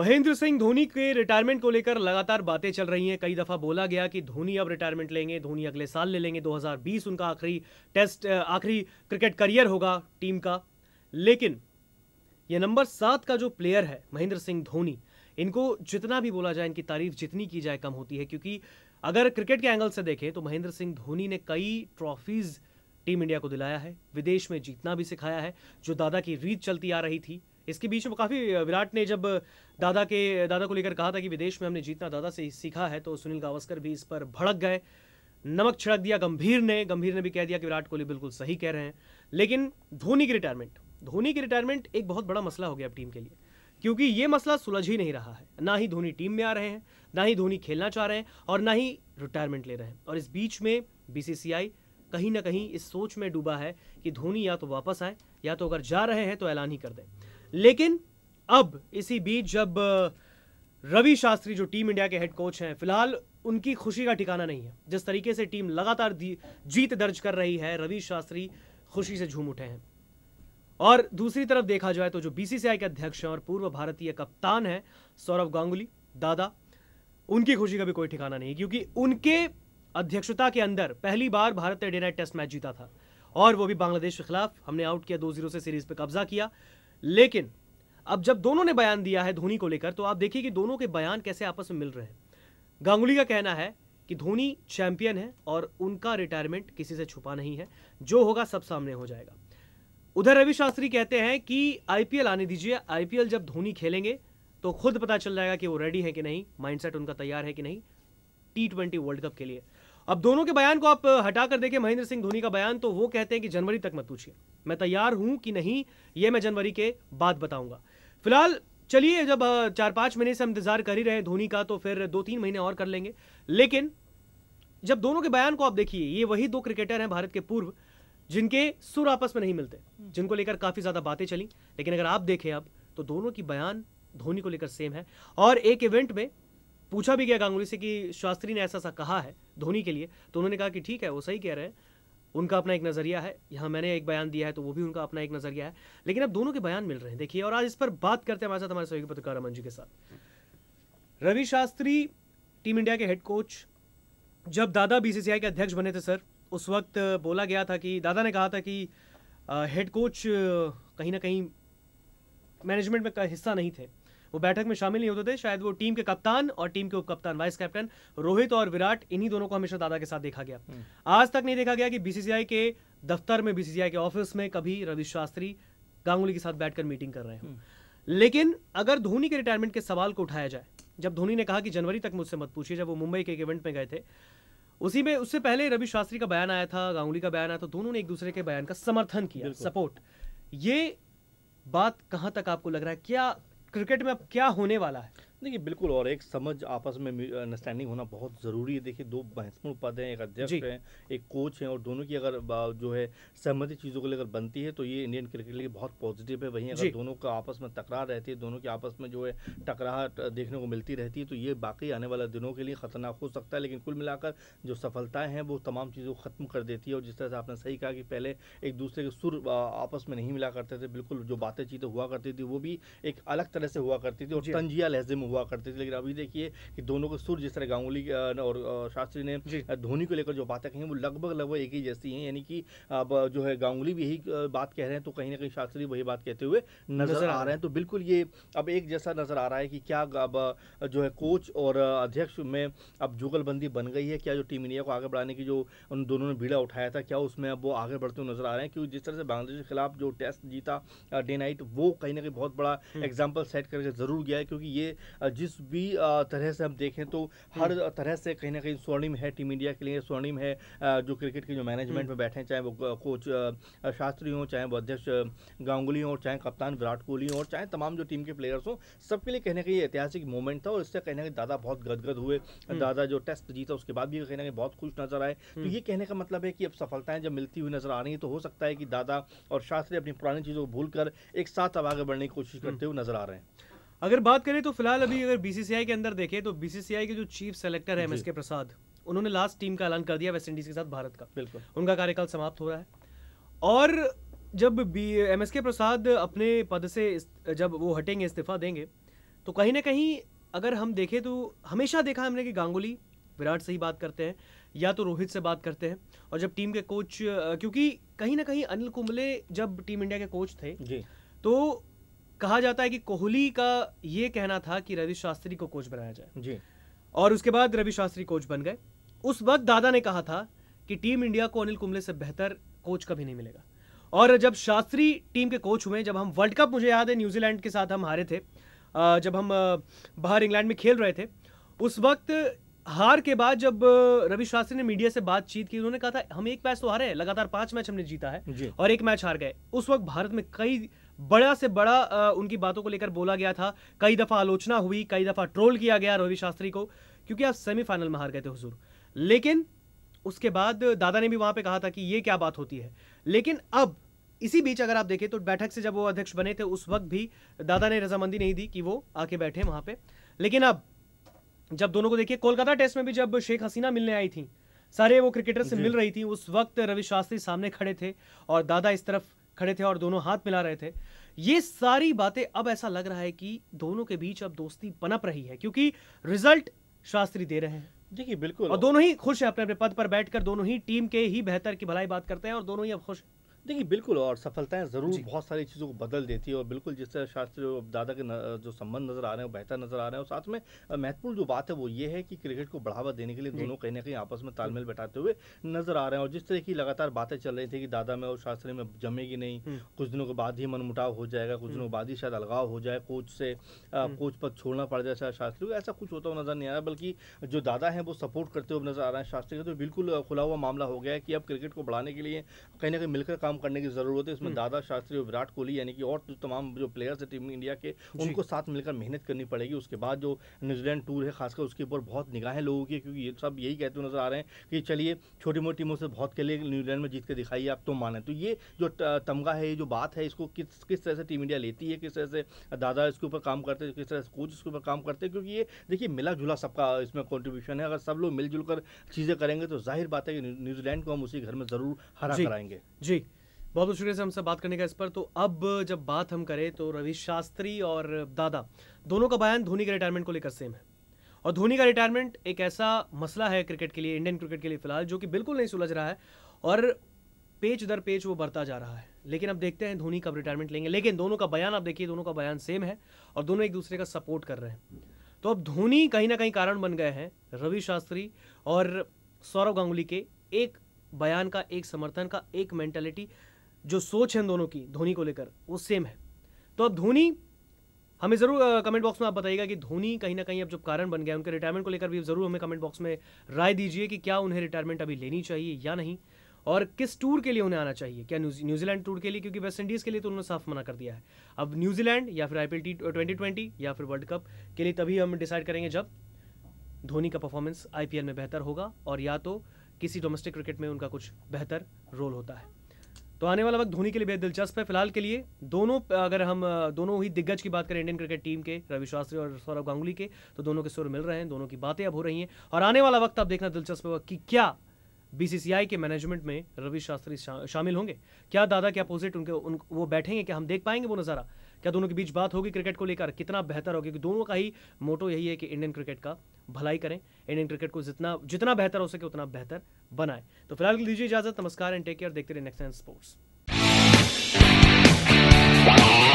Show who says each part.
Speaker 1: महेंद्र सिंह धोनी के रिटायरमेंट को लेकर लगातार बातें चल रही हैं कई दफ़ा बोला गया कि धोनी अब रिटायरमेंट लेंगे धोनी अगले साल ले लेंगे 2020 उनका आखिरी टेस्ट आखिरी क्रिकेट करियर होगा टीम का लेकिन ये नंबर सात का जो प्लेयर है महेंद्र सिंह धोनी इनको जितना भी बोला जाए इनकी तारीफ जितनी की जाए कम होती है क्योंकि अगर क्रिकेट के एंगल से देखें तो महेंद्र सिंह धोनी ने कई ट्रॉफीज़ टीम इंडिया को दिलाया है विदेश में जीतना भी सिखाया है जो दादा की रीत चलती आ रही थी इसके बीच में काफ़ी विराट ने जब दादा के दादा को लेकर कहा था कि विदेश में हमने जीतना दादा से सीखा है तो सुनील गावस्कर भी इस पर भड़क गए नमक छिड़क दिया गंभीर ने गंभीर ने भी कह दिया कि विराट कोहली बिल्कुल सही कह रहे हैं लेकिन धोनी की रिटायरमेंट धोनी की रिटायरमेंट एक बहुत बड़ा मसला हो गया अब टीम के लिए क्योंकि ये मसला सुलझ ही नहीं रहा है ना ही धोनी टीम में आ रहे हैं ना ही धोनी खेलना चाह रहे हैं और ना ही रिटायरमेंट ले रहे हैं और इस बीच में बीसीसीआई कहीं ना कहीं इस सोच में डूबा है कि धोनी या तो वापस आए या तो अगर जा रहे हैं तो ऐलान ही कर दें लेकिन अब इसी बीच जब रवि शास्त्री जो टीम इंडिया के हेड कोच हैं फिलहाल उनकी खुशी का ठिकाना नहीं है जिस तरीके से टीम लगातार जीत दर्ज कर रही है रवि शास्त्री खुशी से झूम उठे हैं और दूसरी तरफ देखा जाए तो जो बीसीसीआई के अध्यक्ष हैं और पूर्व भारतीय कप्तान हैं सौरभ गांगुली दादा उनकी खुशी का भी कोई ठिकाना नहीं क्योंकि उनके अध्यक्षता के अंदर पहली बार भारत ने डे नाइट टेस्ट मैच जीता था और वो भी बांग्लादेश के खिलाफ हमने आउट किया दो जीरो से सीरीज पे कब्जा किया लेकिन अब जब दोनों ने बयान दिया है धोनी को लेकर तो आप देखिए कि दोनों के बयान कैसे आपस में मिल रहे हैं गांगुली का कहना है कि धोनी चैंपियन है और उनका रिटायरमेंट किसी से छुपा नहीं है जो होगा सब सामने हो जाएगा उधर रवि शास्त्री कहते हैं कि आईपीएल आने दीजिए आईपीएल जब धोनी खेलेंगे तो खुद पता चल जाएगा कि वो रेडी है कि नहीं माइंडसेट उनका तैयार है कि नहीं टी ट्वेंटी वर्ल्ड कप के लिए अब दोनों के बयान को आप हटा कर देखें महेंद्र सिंह धोनी का बयान तो वो कहते हैं कि जनवरी तक मत पूछिए मैं तैयार हूं कि नहीं ये मैं जनवरी के बाद बताऊंगा फिलहाल चलिए जब चार पांच महीने से हम इंतजार कर ही रहे धोनी का तो फिर दो तीन महीने और कर लेंगे लेकिन जब दोनों के बयान को आप देखिए ये वही दो क्रिकेटर हैं भारत के पूर्व जिनके सुर आपस में नहीं मिलते हम्म। जिनको लेकर काफी ज्यादा बातें चली लेकिन अगर आप देखें अब तो दोनों की बयान धोनी को लेकर सेम है और एक इवेंट में पूछा भी गया गांगुली से कि शास्त्री ने ऐसा सा कहा है धोनी के लिए तो उन्होंने कहा कि ठीक है वो सही कह रहे हैं उनका अपना एक नज़रिया है यहाँ मैंने एक बयान दिया है तो वो भी उनका अपना एक नज़रिया है लेकिन अब दोनों के बयान मिल रहे हैं देखिए और आज इस पर बात करते हैं हमारे साथ हमारे सहयोगी पत्रकार अमन जी के साथ रवि शास्त्री टीम इंडिया के हेड कोच जब दादा बीसीसीआई के अध्यक्ष बने थे सर उस वक्त बोला गया था कि दादा ने कहा था कि हेड कोच कहीं ना कहीं मैनेजमेंट में हिस्सा नहीं थे वो बैठक में शामिल नहीं होते थे शायद वो टीम के कप्तान और टीम के उप कप्तान वाइस कैप्टन रोहित और विराट इन्हीं दोनों को हमेशा दादा के साथ देखा गया हम्म। आज तक नहीं देखा गया कि बीसीसीआई के दफ्तर में बीसीसीआई के ऑफिस में कभी रवि शास्त्री गांगुली के साथ बैठकर मीटिंग कर रहे हो हम्म। लेकिन अगर धोनी के रिटायरमेंट के सवाल को उठाया जाए जब धोनी ने कहा कि जनवरी तक मुझसे मत पूछिए जब वो मुंबई के एक इवेंट में गए थे उसी में उससे पहले रवि शास्त्री का बयान आया था गांगुली का बयान आया था दोनों ने एक दूसरे के बयान का समर्थन किया सपोर्ट ये बात कहां तक आपको लग रहा है क्या क्रिकेट में अब क्या होने वाला है
Speaker 2: देखिए बिल्कुल और एक समझ आपस में अंडरस्टैंडिंग होना बहुत ज़रूरी है देखिए दो महत्वपूर्ण पद हैं एक अध्यक्ष हैं एक कोच हैं और दोनों की अगर जो है सहमति चीज़ों को लेकर बनती है तो ये इंडियन क्रिकेट के लिए बहुत पॉजिटिव है वहीं अगर दोनों का आपस में तकरार रहती है दोनों के आपस में जो है टकराहट देखने को मिलती रहती है तो ये बाकी आने वाले दिनों के लिए ख़तरनाक हो सकता है लेकिन कुल मिलाकर जो सफलताएँ हैं वो तमाम चीज़ों को ख़त्म कर देती है और जिस तरह से आपने सही कहा कि पहले एक दूसरे के सुर आपस में नहीं मिला करते थे बिल्कुल जो बातें चीतें हुआ करती थी वो भी एक अलग तरह से हुआ करती थी और तंजिया लहजे में हुआ करती थी लेकिन अभी देखिए कि दोनों को सुर जिस तरह गांगुली और शास्त्री ने धोनी को लेकर जो बातें कही वो लगभग लगभग एक ही जैसी हैं यानी कि अब जो है गांगुली भी यही बात कह रहे हैं तो कहीं ना कहीं शास्त्री वही बात कहते हुए नजर आ रहे हैं तो बिल्कुल ये अब एक जैसा नजर आ रहा है कि क्या अब जो है कोच और अध्यक्ष में अब जुगलबंदी बन गई है क्या जो टीम इंडिया को आगे बढ़ाने की जो उन दोनों ने भीड़ा उठाया था क्या उसमें अब वो आगे बढ़ते हुए नजर आ रहे हैं क्योंकि जिस तरह से बांग्लादेश के खिलाफ जो टेस्ट जीता डे नाइट वो कहीं ना कहीं बहुत बड़ा हम्म। एग्जाम्पल सेट करके जरूर गया है क्योंकि ये जिस भी तरह से हम देखें तो हम्म। हर तरह से कहीं ना कहीं स्वर्णिम है टीम इंडिया के लिए स्वर्णिम है जो क्रिकेट के जो मैनेजमेंट हम्म। में बैठे हैं चाहे वो कोच शास्त्री हों चाहे वो अध्यक्ष गांगुली हों चाहे कप्तान विराट कोहली हों चाहे तमाम जो टीम के प्लेयर्स हों सबके लिए कहने का ये ऐतिहासिक मोमेंट था और इससे कहने का दादा बहुत गदगद हुए हम्म। दादा जो टेस्ट जीता उसके बाद भी कहने के बहुत खुश नजर आए तो ये कहने का मतलब है कि अब सफलताएं जब मिलती हुई नजर आ रही है तो हो सकता है कि दादा और शास्त्री अपनी पुरानी चीज़ों को भूल एक साथ अब आगे बढ़ने की कोशिश करते
Speaker 1: हुए नजर आ रहे हैं अगर बात करें तो फिलहाल अभी अगर बीसीसीआई के अंदर देखें तो बीसीसीआई के जो चीफ सेलेक्टर है एम एस के प्रसाद उन्होंने लास्ट टीम का ऐलान कर दिया वेस्ट इंडीज के साथ भारत का बिल्कुल उनका कार्यकाल समाप्त हो रहा है और जब बी एम एस के प्रसाद अपने पद से जब वो हटेंगे इस्तीफा देंगे तो कहीं ना कहीं अगर हम देखें तो हमेशा देखा हमने कि गांगुली विराट से ही बात करते हैं या तो रोहित से बात करते हैं और जब टीम के कोच क्योंकि कहीं ना कहीं अनिल कुंबले जब टीम इंडिया के कोच थे जी तो कहा जाता है कि कोहली का ये कहना था कि रवि शास्त्री को कोच बनाया जाए जी और उसके बाद रवि शास्त्री कोच बन गए उस वक्त दादा ने कहा था कि टीम इंडिया को अनिल कुंबले से बेहतर कोच कभी नहीं मिलेगा और जब शास्त्री टीम के कोच हुए जब हम वर्ल्ड कप मुझे याद है न्यूजीलैंड के साथ हम हारे थे जब हम बाहर इंग्लैंड में खेल रहे थे उस वक्त हार के बाद जब रवि शास्त्री ने मीडिया से बातचीत की उन्होंने कहा था हम एक मैच तो हारे हैं लगातार पांच मैच हमने जीता है जी। और एक मैच हार गए उस वक्त भारत में कई बड़ा से बड़ा आ, उनकी बातों को लेकर बोला गया था कई दफ़ा आलोचना हुई कई दफ़ा ट्रोल किया गया रवि शास्त्री को क्योंकि आप सेमीफाइनल में हार गए थे हुजूर लेकिन उसके बाद दादा ने भी वहां पे कहा था कि ये क्या बात होती है लेकिन अब इसी बीच अगर आप देखें तो बैठक से जब वो अध्यक्ष बने थे उस वक्त भी दादा ने रजामंदी नहीं दी कि वो आके बैठे वहां पे लेकिन अब जब दोनों को देखिए कोलकाता टेस्ट में भी जब शेख हसीना मिलने आई थी सारे वो क्रिकेटर से मिल रही थी उस वक्त रवि शास्त्री सामने खड़े थे और दादा इस तरफ खड़े थे और दोनों हाथ मिला रहे थे ये सारी बातें अब ऐसा लग रहा है कि दोनों के बीच अब दोस्ती पनप रही है क्योंकि रिजल्ट शास्त्री दे रहे हैं देखिए बिल्कुल और दोनों ही खुश है अपने अपने पद पर बैठकर दोनों ही टीम के ही बेहतर की भलाई बात करते हैं और दोनों ही अब खुश हैं
Speaker 2: देखिए बिल्कुल और सफलताएं ज़रूर बहुत सारी चीज़ों को बदल देती है और बिल्कुल जिस तरह और दादा के न, जो संबंध नज़र आ रहे हैं बेहतर नज़र आ रहे हैं और साथ में महत्वपूर्ण जो बात है वो ये है कि क्रिकेट को बढ़ावा देने के लिए दोनों कहीं ना कहीं आपस में तालमेल हम्म। बैठाते हुए नज़र आ रहे हैं और जिस तरह की लगातार बातें चल रही थी कि दादा में और शास्त्री में जमेगी नहीं हम्म। कुछ दिनों के बाद ही मनमुटाव हो जाएगा कुछ दिनों के हम्म। बाद ही शायद अलगाव हो जाए कोच से कोच पद छोड़ना पड़ जाए शायद शास्त्री को ऐसा कुछ होता हुआ नज़र नहीं आ रहा बल्कि जो दादा हैं वो सपोर्ट करते हुए नज़र आ रहे हैं शास्त्री का तो बिल्कुल खुला हुआ मामला हो गया है कि अब क्रिकेट को बढ़ाने के लिए कहीं ना कहीं मिलकर काम काम करने की ज़रूरत है इसमें हम्म। दादा शास्त्री और विराट कोहली यानी कि और तमाम जो प्लेयर्स है टीम इंडिया के उनको साथ मिलकर मेहनत करनी पड़ेगी उसके बाद जो न्यूजीलैंड टूर है खासकर उसके ऊपर बहुत निगाहें लोगों की क्योंकि ये सब यही कहते नजर आ रहे हैं कि चलिए छोटी मोटी टीमों से बहुत खेले न्यूजीलैंड में जीत के दिखाई आप तो माने तो ये जो तमगा है ये जो बात है इसको किस किस तरह से टीम इंडिया लेती है किस तरह से दादा इसके ऊपर काम करते हैं किस तरह से कोच इसके ऊपर काम करते हैं क्योंकि ये देखिए मिला जुला सबका इसमें कॉन्ट्रीब्यूशन है अगर सब लोग मिलजुल कर चीज़ें करेंगे तो जाहिर बात
Speaker 1: है कि न्यूजीलैंड को हम उसी घर में ज़रूर हरा कराएंगे जी बहुत बहुत शुक्रिया हमसे बात करने का इस पर तो अब जब बात हम करें तो रवि शास्त्री और दादा दोनों का बयान धोनी के रिटायरमेंट को लेकर सेम है और धोनी का रिटायरमेंट एक ऐसा मसला है क्रिकेट के लिए इंडियन क्रिकेट के लिए फिलहाल जो कि बिल्कुल नहीं सुलझ रहा है और पेज दर पेज वो बढ़ता जा रहा है लेकिन अब देखते हैं धोनी कब रिटायरमेंट लेंगे लेकिन दोनों का बयान आप देखिए दोनों का बयान सेम है और दोनों एक दूसरे का सपोर्ट कर रहे हैं तो अब धोनी कहीं ना कहीं कारण बन गए हैं रवि शास्त्री और सौरव गांगुली के एक बयान का एक समर्थन का एक मेंटेलिटी जो सोच है दोनों की धोनी को लेकर वो सेम है तो अब धोनी हमें ज़रूर कमेंट बॉक्स में आप बताइएगा कि धोनी कहीं ना कहीं अब जो कारण बन गया उनके रिटायरमेंट को लेकर भी ज़रूर हमें कमेंट बॉक्स में राय दीजिए कि क्या उन्हें रिटायरमेंट अभी लेनी चाहिए या नहीं और किस टूर के लिए उन्हें आना चाहिए क्या न्यूजीलैंड टूर के लिए क्योंकि वेस्ट इंडीज़ के लिए तो उन्होंने साफ मना कर दिया है अब न्यूजीलैंड या फिर आईपीएल टी ट्वेंटी ट्वेंटी या फिर वर्ल्ड कप के लिए तभी हम डिसाइड करेंगे जब धोनी का परफॉर्मेंस आईपीएल में बेहतर होगा और या तो किसी डोमेस्टिक क्रिकेट में उनका कुछ बेहतर रोल होता है तो आने वाला वक्त धोनी के लिए बेहद दिलचस्प है फिलहाल के लिए दोनों अगर हम दोनों ही दिग्गज की बात करें इंडियन क्रिकेट टीम के रवि शास्त्री और सौरभ गांगुली के तो दोनों के सुर मिल रहे हैं दोनों की बातें अब हो रही हैं और आने वाला वक्त अब देखना दिलचस्प होगा कि क्या बीसीसीआई के मैनेजमेंट में रवि शास्त्री शा, शामिल होंगे क्या दादा के अपोजिट उनके उन, वो बैठेंगे क्या हम देख पाएंगे वो नज़ारा क्या दोनों के बीच बात होगी क्रिकेट को लेकर कितना बेहतर होगी क्योंकि दोनों का ही मोटो यही है कि इंडियन क्रिकेट का भलाई करें इंडियन क्रिकेट को जितना जितना बेहतर हो सके उतना बेहतर बनाए तो फिलहाल दीजिए इजाजत नमस्कार एंड टेक केयर देखते रहे नेक्स्ट स्पोर्ट्स